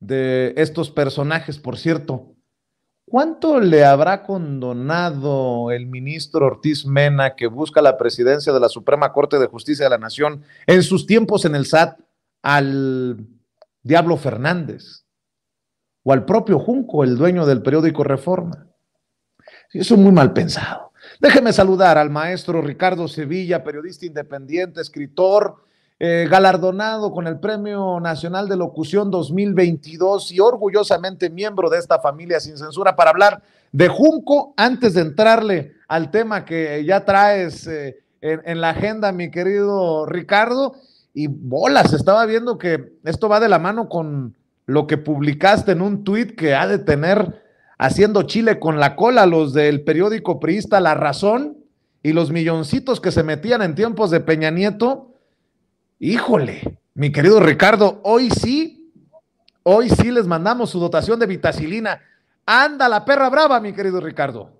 de estos personajes, por cierto. ¿Cuánto le habrá condonado el ministro Ortiz Mena que busca la presidencia de la Suprema Corte de Justicia de la Nación en sus tiempos en el SAT al Diablo Fernández o al propio Junco, el dueño del periódico Reforma? Eso es muy mal pensado. Déjeme saludar al maestro Ricardo Sevilla, periodista independiente, escritor, eh, galardonado con el Premio Nacional de Locución 2022 y orgullosamente miembro de esta familia sin censura para hablar de Junco antes de entrarle al tema que ya traes eh, en, en, la agenda, mi querido Ricardo. Y bolas, estaba viendo que esto va de la mano con lo que publicaste en un tuit que ha de tener haciendo Chile con la cola los del periódico priista La Razón y los milloncitos que se metían en tiempos de Peña Nieto Híjole, mi querido Ricardo, hoy sí, hoy sí les mandamos su dotación de vitacilina. Anda la perra brava, mi querido Ricardo.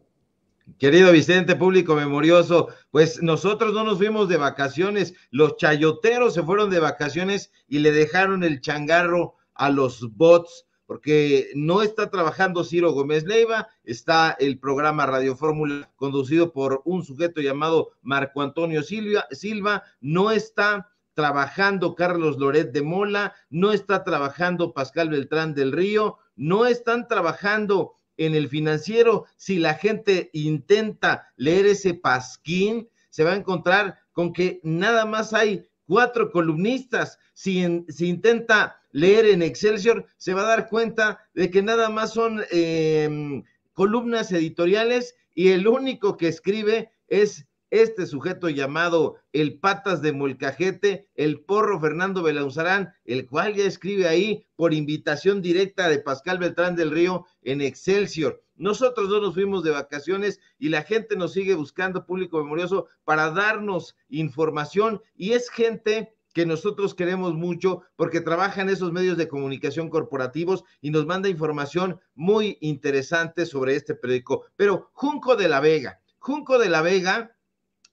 Querido Vicente, público memorioso, pues nosotros no nos fuimos de vacaciones, los chayoteros se fueron de vacaciones y le dejaron el changarro a los bots, porque no está trabajando Ciro Gómez Leiva, está el programa Radio Fórmula conducido por un sujeto llamado Marco Antonio Silva, Silva no está trabajando Carlos Loret de Mola, no está trabajando Pascal Beltrán del Río, no están trabajando en el financiero. Si la gente intenta leer ese pasquín, se va a encontrar con que nada más hay cuatro columnistas. Si, se intenta leer en Excelsior, se va a dar cuenta de que nada más son em, columnas editoriales y el único que escribe es este sujeto llamado el Patas de Molcajete, el porro Fernando Belauzarán, el cual ya escribe ahí por invitación directa de Pascal Beltrán del Río en Excelsior. Nosotros no nos fuimos de vacaciones y la gente nos sigue buscando, público memorioso, para darnos información y es gente que nosotros queremos mucho porque trabaja en esos medios de comunicación corporativos y nos manda información muy interesante sobre este periódico. Pero Junco de la Vega, Junco de la Vega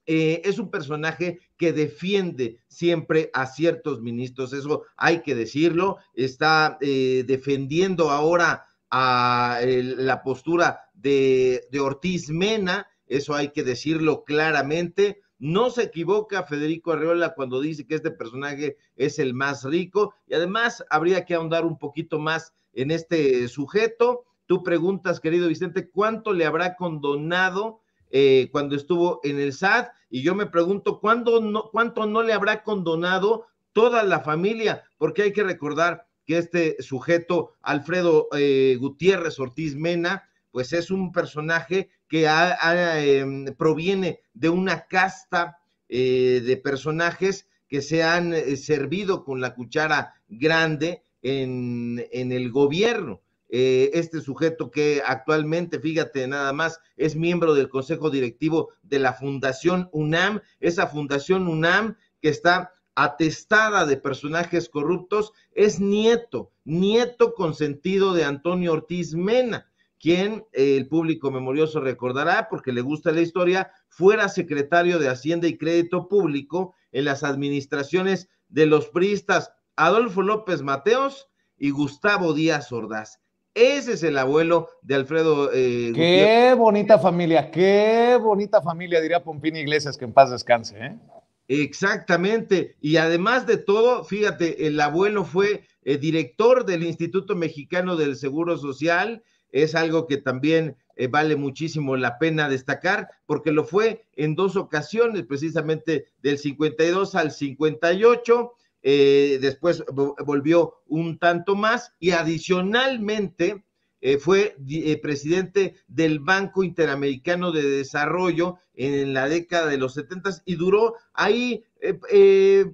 eh, es un personaje que defiende siempre a ciertos ministros, eso hay que decirlo, está eh, defendiendo ahora a la postura de, de Ortiz Mena, eso hay que decirlo claramente, no se equivoca Federico Arriola cuando dice que este personaje es el más rico y además habría que ahondar un poquito más en este sujeto. Tú preguntas, querido Vicente, ¿cuánto le habrá condonado eh, cuando estuvo en el SAT y yo me pregunto ¿cuándo cuánto no le habrá condonado toda la familia, porque hay que recordar que este sujeto, Alfredo eh, Gutiérrez Ortiz Mena, pues es un personaje que em, proviene de una casta eh, de personajes que se han servido con la cuchara grande en el gobierno. Eh, este sujeto que actualmente, fíjate nada más, es miembro del Consejo Directivo de la Fundación UNAM, esa Fundación UNAM que está atestada de personajes corruptos, es nieto, nieto consentido de Antonio Ortiz Mena, quien eh, el público memorioso recordará porque le gusta la historia, fuera secretario de Hacienda y Crédito Público en las administraciones de los priistas Adolfo López Mateos y Gustavo Díaz Ordaz. Ese es el abuelo de Alfredo. Eh, qué bonita familia, qué bonita familia, diría Pompina Iglesias, que en paz descanse. ¿eh? Exactamente. Y además de todo, fíjate, el abuelo fue eh, director del Instituto Mexicano del Seguro Social. Es algo que también vale muchísimo la pena destacar, porque lo fue en dos ocasiones, precisamente del 52 al 58. Eh, después volvió un tanto más y adicionalmente eh, fue eh, presidente del Banco Interamericano de Desarrollo en, la década de los 70 y duró ahí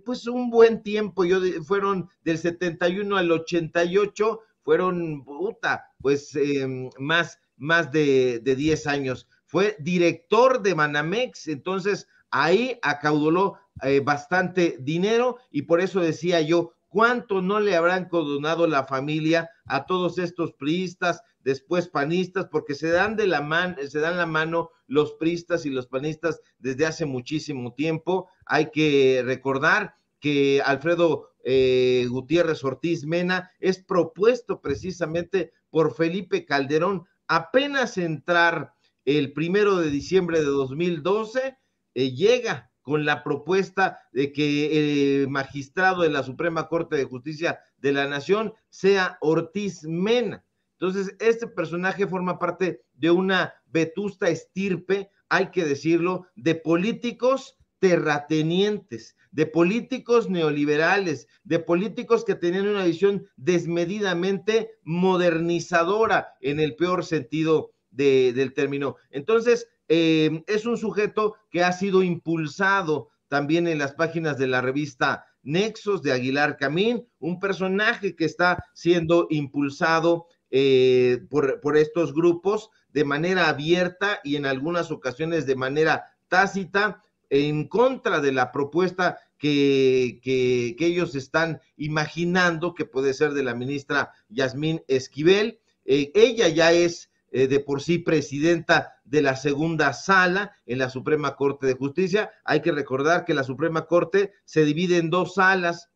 pues un buen tiempo, Yo, fueron del 71 al 88, fueron, puta, pues em, más, más de, de 10 años. Fue director de Banamex, entonces ahí acaudaló eh, bastante dinero y por eso decía yo, ¿cuánto no le habrán condonado la familia a todos estos priistas, después panistas, porque se dan de la mano, se dan la mano los priistas y los panistas desde hace muchísimo tiempo. Hay que recordar que Alfredo eh, Gutiérrez Ortiz Mena es propuesto precisamente por Felipe Calderón apenas entrar el primero de diciembre de 2012, eh, llega con la propuesta de que el magistrado de la Suprema Corte de Justicia de la Nación sea Ortiz Mena. Entonces, este personaje forma parte de una vetusta estirpe, hay que decirlo, de políticos terratenientes, de políticos neoliberales, de políticos que tenían una visión desmedidamente modernizadora en el peor sentido del término. Entonces, Em, es un sujeto que ha sido impulsado también en las páginas de la revista Nexos de Aguilar Camín, un personaje que está siendo impulsado eh, por, estos grupos de manera abierta y en algunas ocasiones de manera tácita en contra de la propuesta que, ellos están imaginando que puede ser de la ministra Yasmín Esquivel. Eh, ella ya es eh, de por sí presidenta de la segunda sala en la Suprema Corte de Justicia. Hay que recordar que la Suprema Corte se divide en dos salas,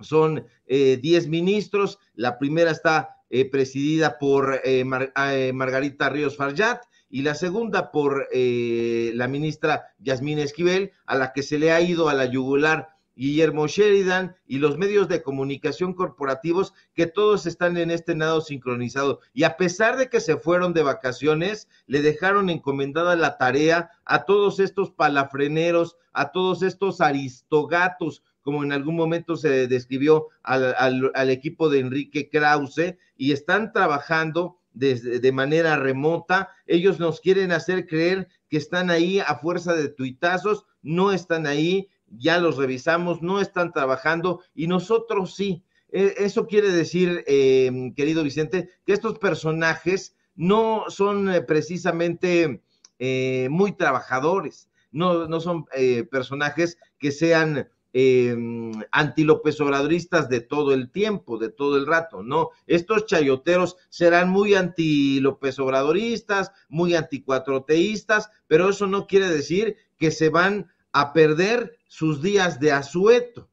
son eh, diez ministros, la primera está eh, presidida por Margarita Ríos Farjat, y la segunda por la ministra Yasmín Esquivel, a la que se le ha ido a la yugular Guillermo Sheridan y los medios de comunicación corporativos que todos están en este nado sincronizado. Y a pesar de que se fueron de vacaciones, le dejaron encomendada la tarea a todos estos palafreneros, a todos estos aristogatos, como en algún momento se describió al, equipo de Enrique Krause, y están trabajando desde de, manera remota. Ellos nos quieren hacer creer que están ahí a fuerza de tuitazos, no están ahí ya los revisamos, no están trabajando y nosotros sí. E, eso quiere decir, eh, querido Vicente, que estos personajes no son eh, precisamente eh, muy trabajadores, no, son personajes que sean eh, em, obradoristas de todo el tiempo, de todo el rato, ¿no? Estos chayoteros serán muy anti-López obradoristas, muy anticuatroteístas, pero eso no quiere decir que se van a perder sus días de asueto.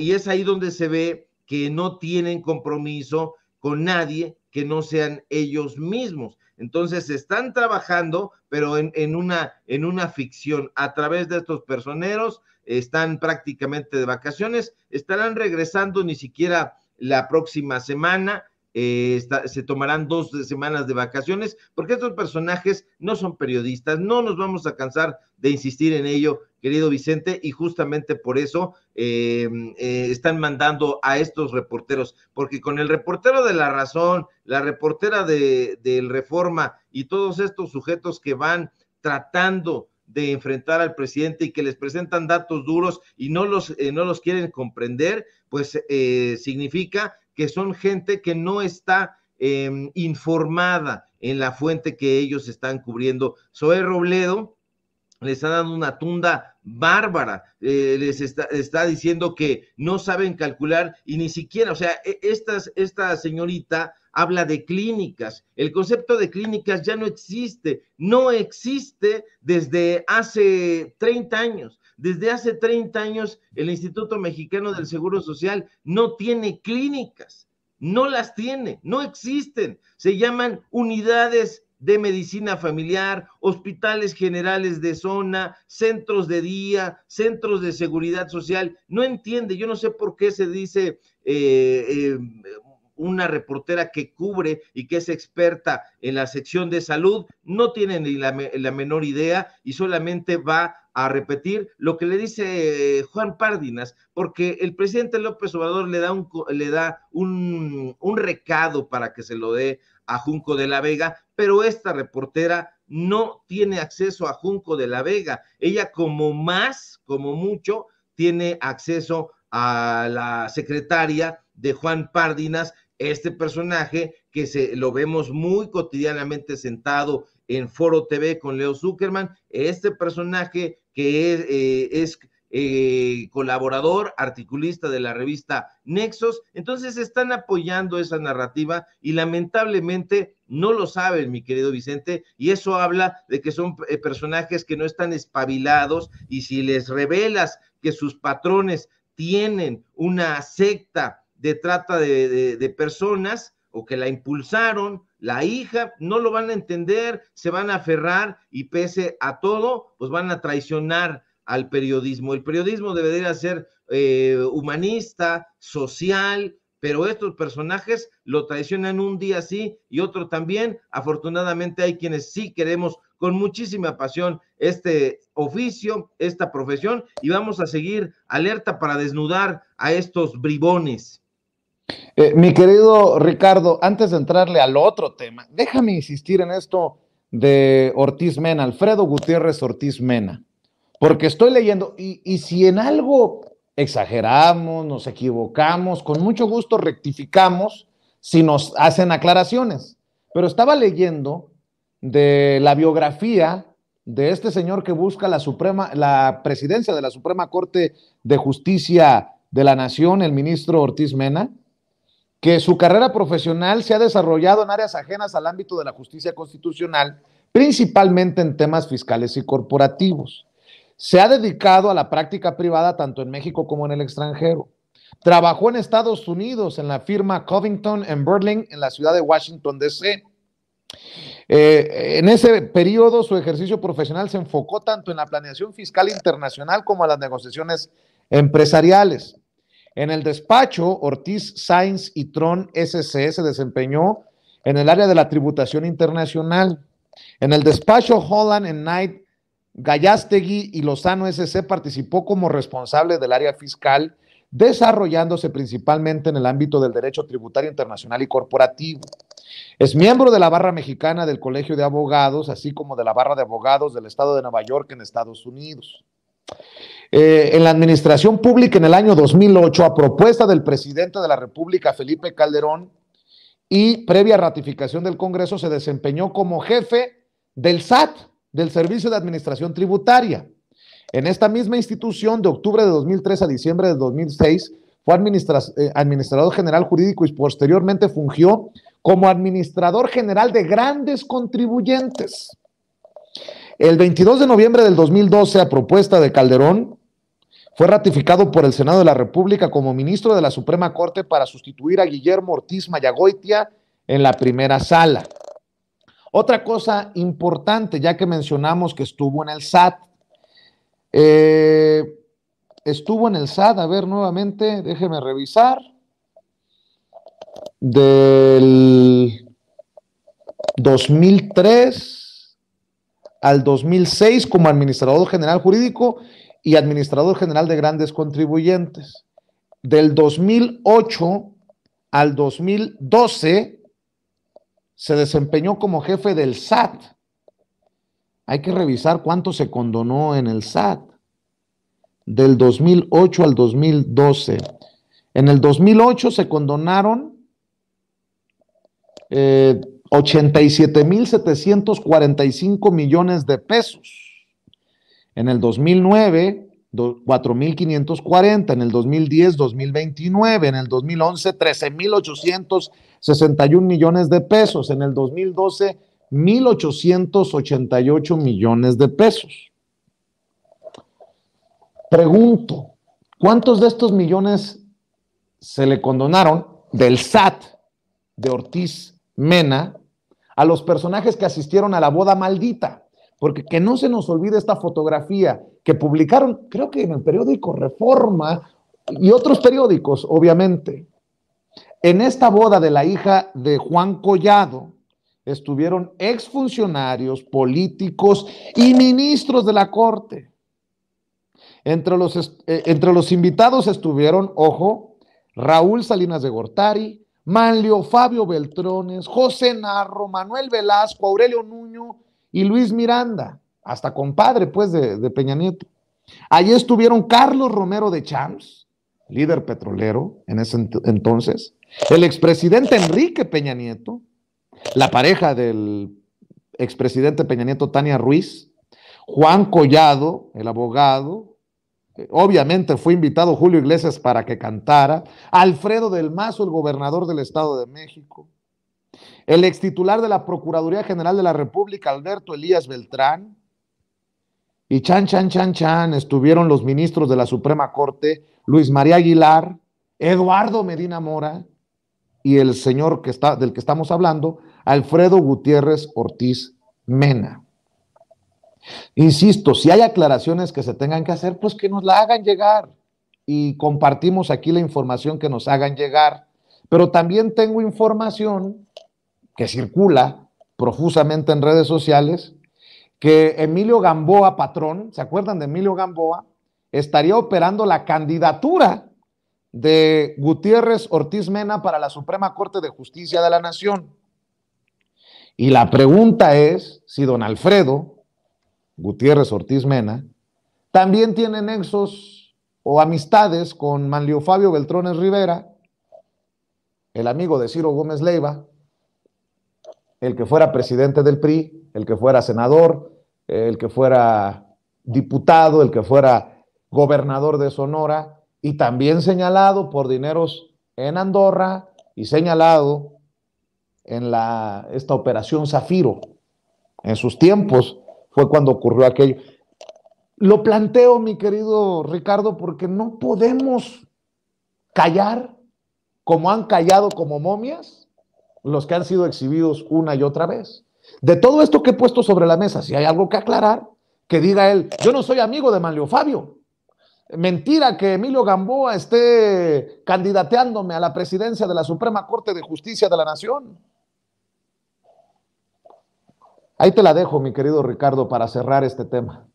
y es ahí donde se ve que no tienen compromiso con nadie que no sean ellos mismos. Entonces están trabajando, pero en, una, en una ficción. A través de estos personeros están prácticamente de vacaciones, estarán regresando ni siquiera la próxima semana eh, se tomarán dos semanas de vacaciones, porque estos personajes no son periodistas, no nos vamos a cansar de insistir en ello, querido Vicente, y justamente por eso eh, eh, están mandando a estos reporteros, porque con el reportero de La Razón, la reportera del de Reforma y todos estos sujetos que van tratando de enfrentar al presidente y que les presentan datos duros y no los, no los quieren comprender, pues significa que son gente que no está em, informada en la fuente que ellos están cubriendo. Zoe Robledo les está dando una tunda bárbara, eh, les está, diciendo que no saben calcular y ni siquiera, o sea, e, estas, esta señorita habla de clínicas, el concepto de clínicas ya no existe, no existe desde hace 30 años. Desde hace 30 años el Instituto Mexicano del Seguro Social no tiene clínicas, no las tiene, no existen. Se llaman unidades de medicina familiar, hospitales generales de zona, centros de día, centros de seguridad social. No entiende, yo no sé por qué se dice eh, eh, una reportera que cubre y que es experta en la sección de salud, no tiene ni la, menor idea y solamente va a repetir lo que le dice eh, Juan Párdinas, porque el presidente López Obrador le da un, le da un, un recado para que se lo dé a Junco de la Vega, pero esta reportera no tiene acceso a Junco de la Vega. Ella como más, como mucho, tiene acceso a la secretaria de Juan Párdinas este personaje que se lo vemos muy cotidianamente sentado en Foro TV con Leo Zuckerman, este personaje que es, eh, eh, colaborador, articulista de la revista Nexos. Entonces están apoyando esa narrativa y lamentablemente no lo saben, mi querido Vicente, y eso habla de que son eh, personajes que no están espabilados y si les revelas que sus patrones tienen una secta de trata de, personas o que la impulsaron, la hija, no lo van a entender, se van a aferrar y pese a todo, pues van a traicionar al periodismo. El periodismo debería ser eh, humanista, social, pero estos personajes lo traicionan un día sí y otro también. Afortunadamente hay quienes sí queremos con muchísima pasión este oficio, esta profesión, y vamos a seguir alerta para desnudar a estos bribones. Eh, mi querido Ricardo, antes de entrarle al otro tema, déjame insistir en esto de Ortiz Mena, Alfredo Gutiérrez Ortiz Mena, porque estoy leyendo y, y si en algo exageramos, nos equivocamos, con mucho gusto rectificamos si nos hacen aclaraciones. Pero estaba leyendo de la biografía de este señor que busca la Suprema, la presidencia de la Suprema Corte de Justicia de la Nación, el ministro Ortiz Mena, que su carrera profesional se ha desarrollado en áreas ajenas al ámbito de la justicia constitucional, principalmente en temas fiscales y corporativos. Se ha dedicado a la práctica privada tanto en México como en el extranjero. Trabajó en Estados Unidos en la firma Covington en Burling en la ciudad de Washington, D.C. Eh, en ese periodo, su ejercicio profesional se enfocó tanto en la planeación fiscal internacional como en las negociaciones empresariales. En el despacho, Ortiz Sainz y Tron SC se desempeñó en el área de la tributación internacional. En el despacho Holland and Knight, Gallastegui y Lozano SC participó como responsable del área fiscal, desarrollándose principalmente en el ámbito del derecho tributario internacional y corporativo. Es miembro de la barra mexicana del Colegio de Abogados, así como de la barra de abogados del Estado de Nueva York en Estados Unidos. Eh, en la administración pública en el año 2008 a propuesta del presidente de la República, Felipe Calderón, y previa ratificación del Congreso se desempeñó como jefe del SAT, del Servicio de Administración Tributaria. En esta misma institución, de octubre de 2003 a diciembre de 2006, fue eh, administrador general jurídico y posteriormente fungió como administrador general de grandes contribuyentes. El 22 de noviembre del 2012, a propuesta de Calderón, fue ratificado por el Senado de la República como ministro de la Suprema Corte para sustituir a Guillermo Ortiz Mayagoitia en la primera sala. Otra cosa importante, ya que mencionamos que estuvo en el SAT, eh, estuvo en el SAT, a ver nuevamente, déjeme revisar, del 2003 al 2006 como administrador general jurídico y administrador general de grandes contribuyentes. Del 2008 al 2012 se desempeñó como jefe del SAT. Hay que revisar cuánto se condonó en el SAT. Del 2008 al 2012. En el 2008 se condonaron eh, y 87.745 millones de pesos. En el 2009, 4.540, en el 2010, 2029, en el 2011, 13.861 millones de pesos, en el 2012, 1.888 millones de pesos. Pregunto, ¿cuántos de estos millones se le condonaron del SAT de Ortiz Mena a los personajes que asistieron a la boda maldita? porque que no se nos olvide esta fotografía que publicaron, creo que en el periódico Reforma y otros periódicos, obviamente. En esta boda de la hija de Juan Collado estuvieron exfuncionarios, políticos y ministros de la corte. Entre los, eh, entre los invitados estuvieron, ojo, Raúl Salinas de Gortari, Manlio Fabio Beltrones, José Narro, Manuel Velasco, Aurelio Nuño y Luis Miranda, hasta compadre pues de, Peña Nieto. Allí estuvieron Carlos Romero de Champs, líder petrolero en ese entonces, el expresidente Enrique Peña Nieto, la pareja del expresidente Peña Nieto Tania Ruiz, Juan Collado, el abogado, obviamente fue invitado Julio Iglesias para que cantara, Alfredo del Mazo, el gobernador del Estado de México, el ex titular de la Procuraduría General de la República, Alberto Elías Beltrán, y chan, chan, chan, chan, estuvieron los ministros de la Suprema Corte, Luis María Aguilar, Eduardo Medina Mora y el señor que está, del que estamos hablando, Alfredo Gutiérrez Ortiz Mena. Insisto, si hay aclaraciones que se tengan que hacer, pues que nos la hagan llegar y compartimos aquí la información que nos hagan llegar. Pero también tengo información que circula profusamente en redes sociales, que Emilio Gamboa, patrón, ¿se acuerdan de Emilio Gamboa? Estaría operando la candidatura de Gutiérrez Ortiz Mena para la Suprema Corte de Justicia de la Nación. Y la pregunta es si don Alfredo Gutiérrez Ortiz Mena también tiene nexos o amistades con Manlio Fabio Beltrones Rivera, el amigo de Ciro Gómez Leiva, el que fuera presidente del PRI, el que fuera senador, el que fuera diputado, el que fuera gobernador de Sonora, y también señalado por dineros en Andorra y señalado en la, esta operación Zafiro. En sus tiempos fue cuando ocurrió aquello. Lo planteo, mi querido Ricardo, porque no podemos callar como han callado como momias los que han sido exhibidos una y otra vez. De todo esto que he puesto sobre la mesa, si hay algo que aclarar, que diga él, yo no soy amigo de Manlio Fabio. Mentira que Emilio Gamboa esté candidateándome a la presidencia de la Suprema Corte de Justicia de la Nación. Ahí te la dejo, mi querido Ricardo, para cerrar este tema.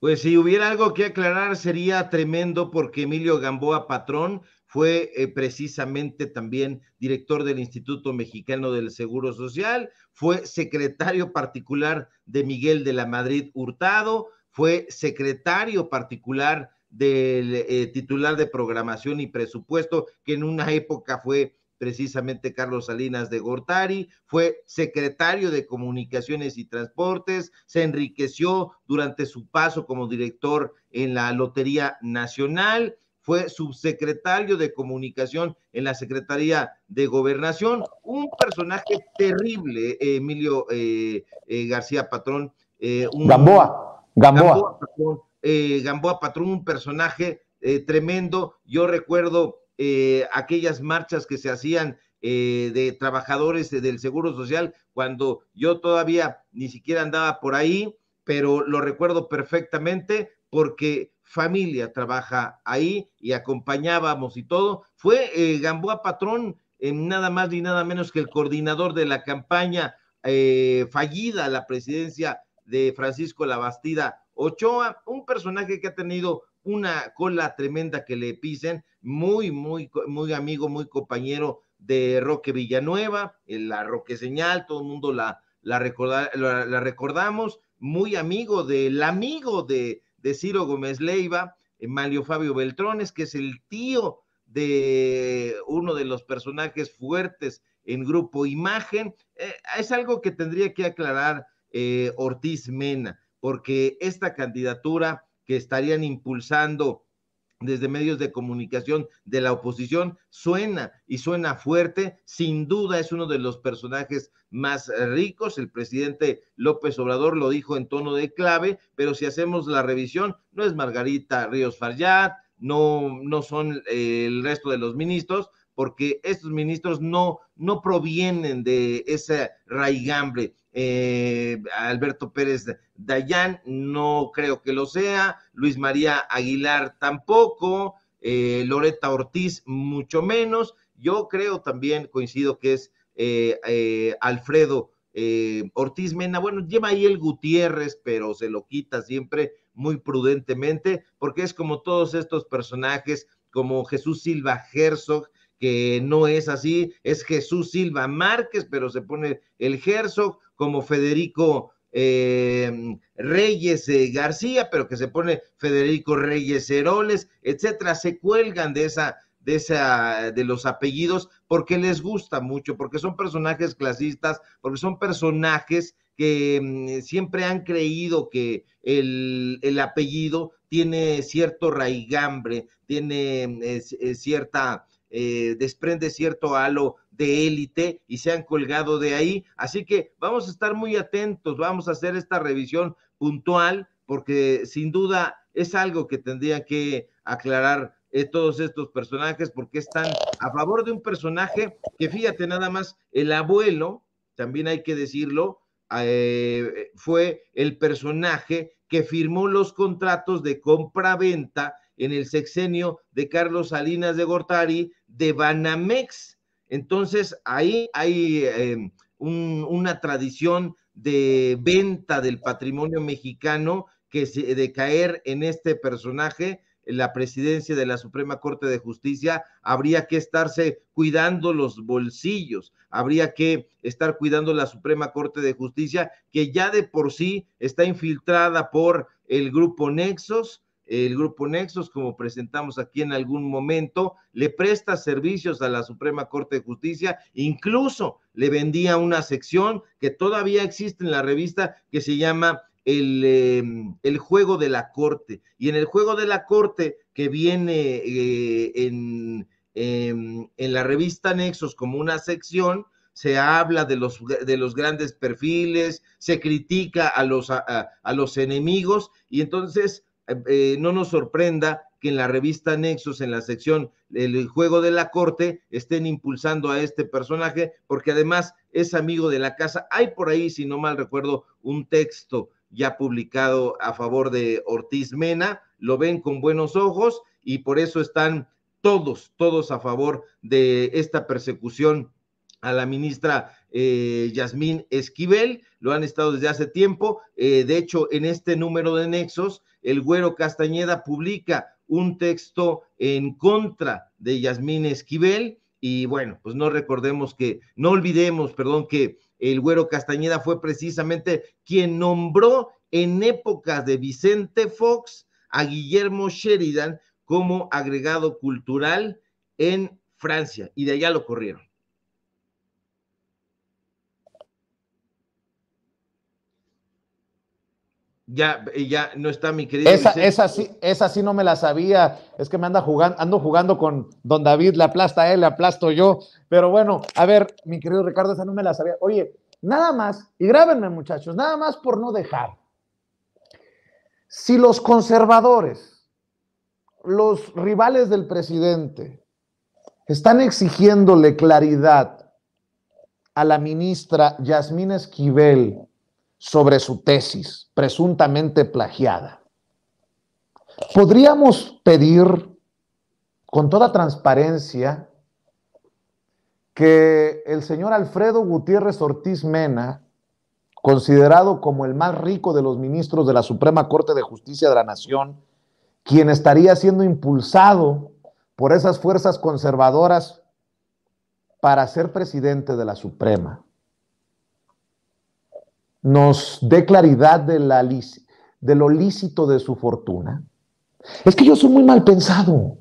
Pues si hubiera algo que aclarar sería tremendo porque Emilio Gamboa Patrón fue eh, precisamente también director del Instituto Mexicano del Seguro Social, fue secretario particular de Miguel de la Madrid Hurtado, fue secretario particular del eh, titular de programación y presupuesto, que en una época fue precisamente Carlos Salinas de Gortari, fue secretario de Comunicaciones y Transportes, se enriqueció durante su paso como director en la Lotería Nacional, fue subsecretario de Comunicación en la Secretaría de Gobernación, un personaje terrible, eh, Emilio eh, eh, García Patrón. Gamboa, Gamboa. Gamboa Patrón, Gamboa Patrón, un personaje tremendo. Yo recuerdo aquellas marchas que se hacían de trabajadores del Seguro Social cuando yo todavía ni siquiera andaba por ahí, pero lo recuerdo perfectamente porque familia trabaja ahí y acompañábamos y todo. Fue eh, Gamboa Patrón, nada más ni nada menos que el coordinador de la campaña fallida eh, fallida, la presidencia de Francisco Labastida Ochoa, un personaje que ha tenido una cola tremenda que le pisen, muy, muy, muy amigo, muy compañero de Roque Villanueva, la Roque Señal, todo el mundo la, la, la recordamos, muy amigo del amigo de de Ciro Gómez Leiva, Mario Fabio Beltrones, que es el tío de uno de los personajes fuertes en Grupo Imagen. Eh, es algo que tendría que aclarar eh, Ortiz Mena, porque esta candidatura que estarían impulsando desde medios de comunicación de la oposición, suena y suena fuerte, sin duda es uno de los personajes más ricos, el presidente López Obrador lo dijo en tono de clave, pero si hacemos la revisión, no es Margarita Ríos Fallat, no, no son eh, el resto de los ministros, porque estos ministros no, no provienen de ese raigambre. Eh, Alberto Pérez Dayan no creo que lo sea, Luis María Aguilar tampoco, eh, Loreta Ortiz mucho menos. Yo creo también, coincido que es eh, eh, Alfredo Ortiz Mena. Bueno, lleva ahí el Gutiérrez, pero se lo quita siempre muy prudentemente, porque es como todos estos personajes, como Jesús Silva Herzog, que no es así, es Jesús Silva Márquez, pero se pone el Herzog, como Federico Em, Reyes eh, García, pero que se pone Federico Reyes Heroles, etcétera, se cuelgan de esa, de esa, de los apellidos, porque les gusta mucho, porque son personajes clasistas, porque son personajes que em, siempre han creído que el, el, apellido tiene cierto raigambre, tiene em, cierta eh, desprende cierto halo de élite y se han colgado de ahí. Así que vamos a estar muy atentos, vamos a hacer esta revisión puntual porque sin duda es algo que tendrían que aclarar eh, todos estos personajes porque están a favor de un personaje que fíjate nada más, el abuelo, también hay que decirlo, eh, fue el personaje que firmó los contratos de compra-venta en el sexenio de Carlos Salinas de Gortari de Banamex. Entonces, ahí hay em, una tradición de venta del patrimonio mexicano que se, de caer en este personaje la presidencia de la Suprema Corte de Justicia, habría que estarse cuidando los bolsillos, habría que estar cuidando la Suprema Corte de Justicia, que ya de por sí está infiltrada por el grupo Nexos, el grupo Nexos, como presentamos aquí en algún momento, le presta servicios a la Suprema Corte de Justicia, incluso le vendía una sección que todavía existe en la revista que se llama el, em, Juego de la Corte. Y en el Juego de la Corte, que viene eh, em, en, la revista Nexos como una sección, se habla de los, de los grandes perfiles, se critica a los, a los enemigos y entonces eh, no nos sorprenda que en la revista Nexos, en la sección El juego de la corte, estén impulsando a este personaje, porque además es amigo de la casa. Hay por ahí, si no mal recuerdo, un texto ya publicado a favor de Ortiz Mena, lo ven con buenos ojos y por eso están todos, todos a favor de esta persecución a la ministra eh, Yasmín Esquivel, lo han estado desde hace tiempo. Eh, de hecho, en este número de Nexos, el güero Castañeda publica un texto en contra de Yasmín Esquivel. Y bueno, pues no recordemos que, no olvidemos, perdón, que el güero Castañeda fue precisamente quien nombró en épocas de Vicente Fox a Guillermo Sheridan como agregado cultural en Francia y de allá lo corrieron. Ya, ya no está mi querido. Esa, sí, esa sí no me la sabía. Es que me anda jugando, ando jugando con don David, le aplasta a él, le aplasto yo. Pero bueno, a ver, mi querido Ricardo, esa no me la sabía. Oye, nada más, y grábenme muchachos, nada más por no dejar. Si los conservadores, los rivales del presidente, están exigiéndole claridad a la ministra Yasmín Esquivel sobre su tesis presuntamente plagiada. Podríamos pedir con toda transparencia que el señor Alfredo Gutiérrez Ortiz Mena, considerado como el más rico de los ministros de la Suprema Corte de Justicia de la Nación, quien estaría siendo impulsado por esas fuerzas conservadoras para ser presidente de la Suprema nos dé claridad de, la, de lo lícito de su fortuna. Es que yo soy muy mal pensado.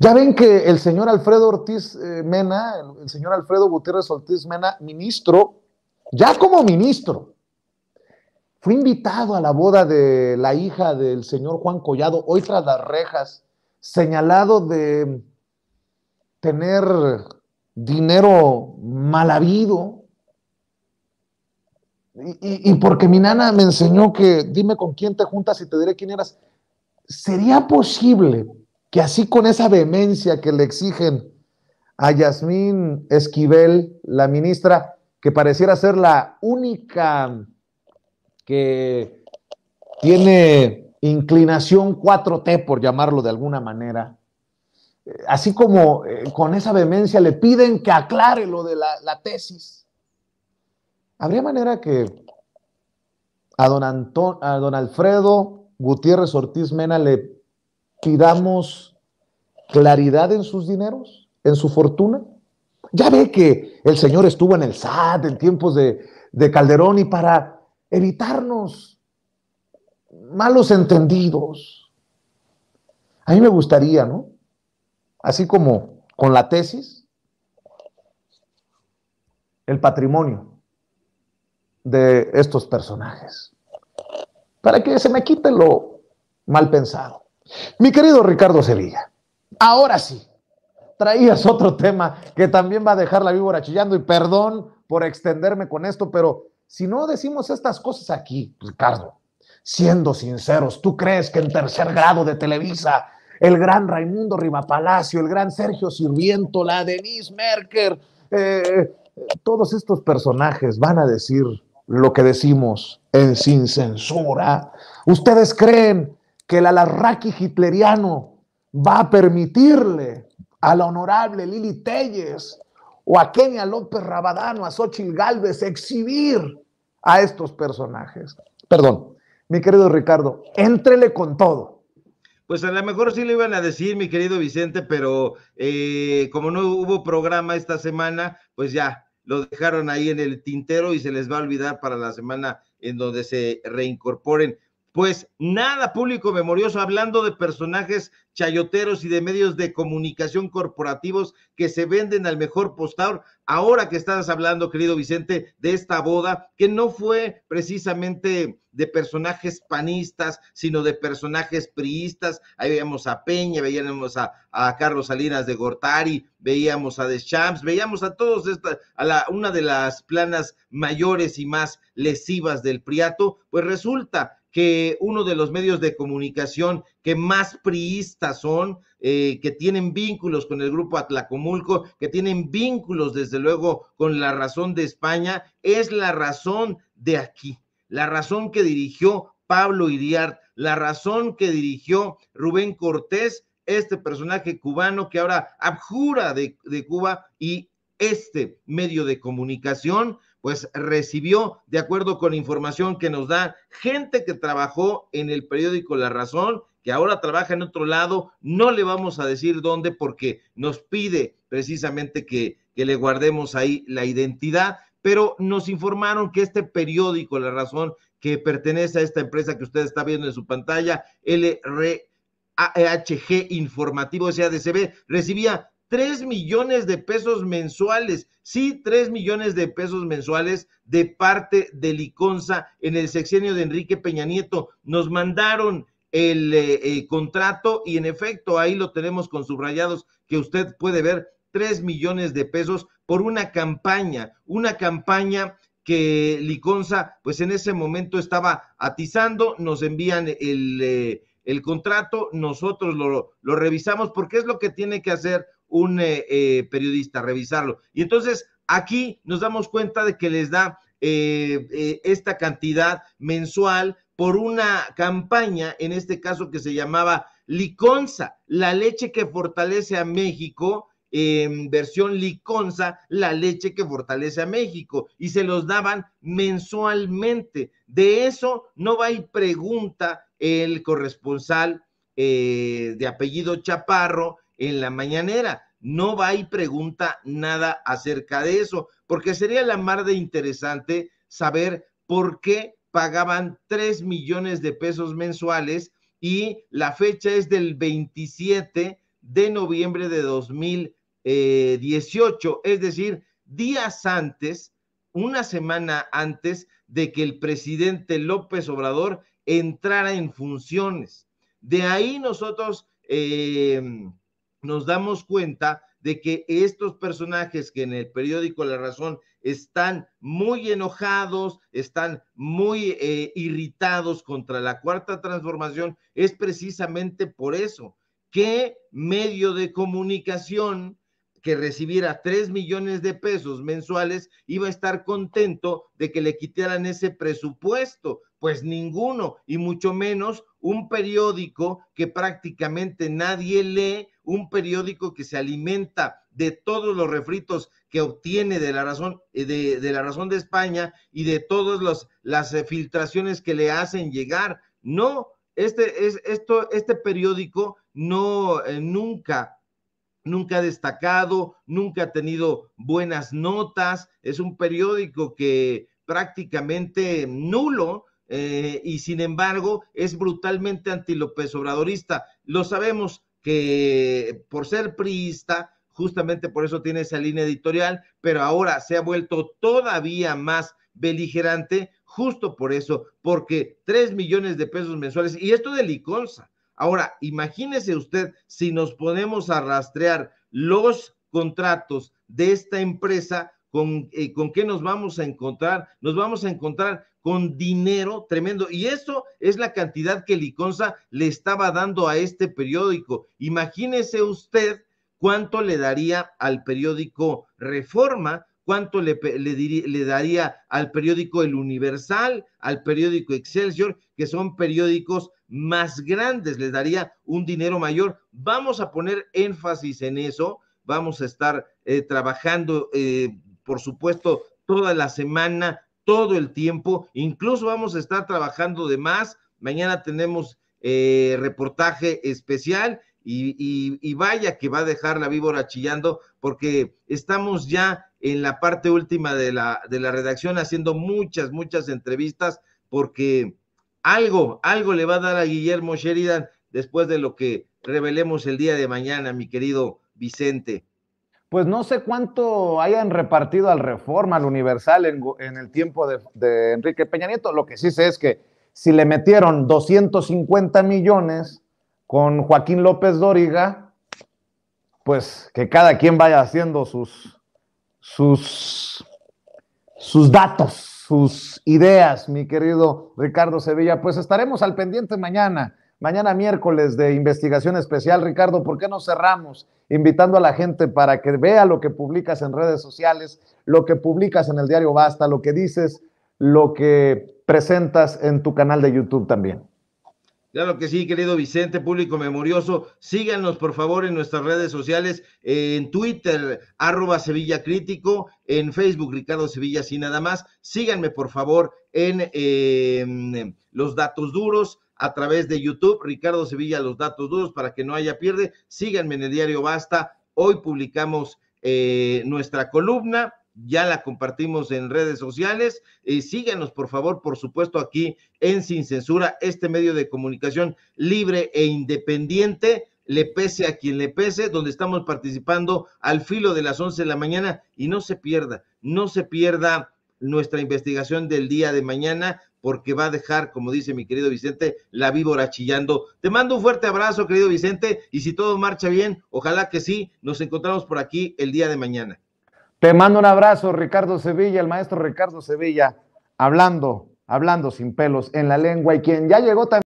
Ya ven que el señor Alfredo Ortiz eh, Mena, el señor Alfredo Gutiérrez Ortiz Mena, ministro, ya como ministro, fue invitado a la boda de la hija del señor Juan Collado, hoy tras las rejas, señalado de tener dinero mal habido, y, porque mi nana me enseñó que dime con quién te juntas y te diré quién eras, ¿sería posible que así con esa vehemencia que le exigen a Yasmín Esquivel, la ministra, que pareciera ser la única que tiene inclinación 4T, por llamarlo de alguna manera, eh, así como eh, con esa vehemencia le piden que aclare lo de la tesis ¿Habría manera que a don, a don Alfredo Gutiérrez Ortiz Mena le pidamos claridad en sus dineros, en su fortuna? Ya ve que el señor estuvo en el SAT en tiempos de, de Calderón y para evitarnos malos entendidos. A mí me gustaría, ¿no? Así como con la tesis, el patrimonio de estos personajes. Para que se me quite lo mal pensado. Mi querido Ricardo Sevilla, ahora sí, traías otro tema que también va a dejar la víbora chillando y perdón por extenderme con esto, pero si no decimos estas cosas aquí, Ricardo, siendo sinceros, ¿tú crees que en tercer grado de Televisa el gran Raimundo Palacio, el gran Sergio Sirviento, la Denise Merker, eh, eh, todos estos personajes van a decir lo que decimos en sin censura. ¿Ustedes creen que el alarraqui hitleriano va a permitirle a la honorable Lili Telles o a Kenia López Rabadano, a Xochitl Galvez exhibir a estos personajes? Perdón, mi querido Ricardo, éntrele con todo. Pues a lo mejor sí lo iban a decir, mi querido Vicente, pero eh, como no hubo programa esta semana, pues ya, lo dejaron ahí en el tintero y se les va a olvidar para la semana en donde se reincorporen pues nada público memorioso, hablando de personajes chayoteros y de medios de comunicación corporativos que se venden al mejor postor. Ahora que estás hablando, querido Vicente, de esta boda, que no fue precisamente de personajes panistas, sino de personajes priistas. Ahí veíamos a Peña, veíamos a, Carlos Salinas de Gortari, veíamos a Deschamps, veíamos a todos esta, a la, una de las planas mayores y más lesivas del Priato. Pues resulta que uno de los medios de comunicación que más priistas son, eh, que tienen vínculos con el grupo Atlacomulco, que tienen vínculos desde luego con la razón de España, es la razón de aquí, la razón que dirigió Pablo Iriart, la razón que dirigió Rubén Cortés, este personaje cubano que ahora abjura de, de Cuba y este medio de comunicación pues recibió, de acuerdo con información que nos da gente que trabajó en el periódico La Razón, que ahora trabaja en otro lado, no le vamos a decir dónde porque nos pide precisamente que, que le guardemos ahí la identidad, pero nos informaron que este periódico La Razón, que pertenece a esta empresa que usted está viendo en su pantalla, H G Informativo SADCB recibía 3 millones de pesos mensuales, sí, 3 millones de pesos mensuales de parte de Liconza en el sexenio de Enrique Peña Nieto. Nos mandaron el, eh, eh, contrato y en efecto ahí lo tenemos con subrayados que usted puede ver 3 millones de pesos por una campaña, una campaña que Liconza pues en ese momento estaba atizando, nos envían eh, el contrato, nosotros lo, lo, revisamos porque es lo que tiene que hacer un eh, eh, periodista, revisarlo. Y entonces aquí nos damos cuenta de que les da eh, esta cantidad mensual por una campaña, en este caso que se llamaba Liconza, la leche que fortalece a México, en versión liconza la leche que fortalece a México y se los daban mensualmente. De eso no va y pregunta el corresponsal de apellido Chaparro en la mañanera. No va y pregunta nada acerca de eso, porque sería la mar de interesante saber por qué pagaban 3 millones de pesos mensuales y la fecha es del 27 de noviembre de 2018, eh, es decir, días antes, una semana antes de que el presidente López Obrador entrara en funciones. De ahí nosotros eh, nos damos cuenta de que estos personajes que en el periódico La Razón están muy enojados, están muy eh, irritados contra la cuarta transformación, es precisamente por eso. ¿Qué medio de comunicación que recibiera 3 millones de pesos mensuales iba a estar contento de que le quitaran ese presupuesto? Pues ninguno, y mucho menos un periódico que prácticamente nadie lee un periódico que se alimenta de todos los refritos que obtiene de la razón eh, de, la razón de España y de todas las eh, filtraciones que le hacen llegar. No, este, es, esto, este periódico no eh, nunca nunca ha destacado, nunca ha tenido buenas notas, es un periódico que prácticamente nulo y sin embargo es brutalmente antilópez obradorista. Lo sabemos, que por ser priista, justamente por eso tiene esa línea editorial, pero ahora se ha vuelto todavía más beligerante, justo por eso, porque tres millones de pesos mensuales, y esto de Liconza. Ahora, imagínese usted si nos ponemos a rastrear los contratos de esta empresa, con, eh, ¿con qué nos vamos a encontrar? Nos vamos a encontrar con dinero tremendo. Y eso es la cantidad que Liconza le estaba dando a este periódico. Imagínese usted cuánto le daría al periódico Reforma, cuánto le, daría al periódico El Universal, al periódico Excelsior, que son periódicos más grandes, le daría un dinero mayor. Vamos a poner énfasis en eso, vamos a estar eh, trabajando, eh, por supuesto, toda la semana todo el tiempo. Incluso vamos a estar trabajando de más. Mañana tenemos eh, reportaje especial y, vaya que va a dejar la víbora chillando porque estamos ya en la parte última de la, de la redacción haciendo muchas, muchas entrevistas porque algo, algo le va a dar a Guillermo Sheridan después de lo que revelemos el día de mañana, mi querido Vicente pues no sé cuánto hayan repartido al Reforma, al Universal en, el tiempo de, Enrique Peña Nieto. Lo que sí sé es que si le metieron 250 millones con Joaquín López Dóriga, pues que cada quien vaya haciendo sus, sus, sus datos, sus ideas, mi querido Ricardo Sevilla. Pues estaremos al pendiente mañana Mañana miércoles de investigación especial, Ricardo, ¿por qué no cerramos invitando a la gente para que vea lo que publicas en redes sociales, lo que publicas en el diario Basta, lo que dices, lo que presentas en tu canal de YouTube también? Claro que sí, querido Vicente, público memorioso. Síganos, por favor, en nuestras redes sociales, eh, en Twitter, arroba Sevilla Crítico, en Facebook, Ricardo Sevilla, así nada más. Síganme, por favor, en eh, Los Datos Duros, a través de YouTube, Ricardo Sevilla, los datos duros, para que no haya pierde. Síganme en el diario Basta. Hoy publicamos eh, nuestra columna, ya la compartimos en redes sociales. y síganos, por favor, por supuesto, aquí en Sin Censura, este medio de comunicación libre e independiente le pese a quien le pese, donde estamos participando al filo de las 11 de la mañana y no se pierda, no se pierda nuestra investigación del día de mañana, porque va a dejar, como dice mi querido Vicente, la víbora chillando. Te mando un fuerte abrazo, querido Vicente, y si todo marcha bien, ojalá que sí, nos encontramos por aquí el día de mañana. Te mando un abrazo, Ricardo Sevilla, el maestro Ricardo Sevilla, hablando, hablando sin pelos en la lengua, y quien ya llegó también.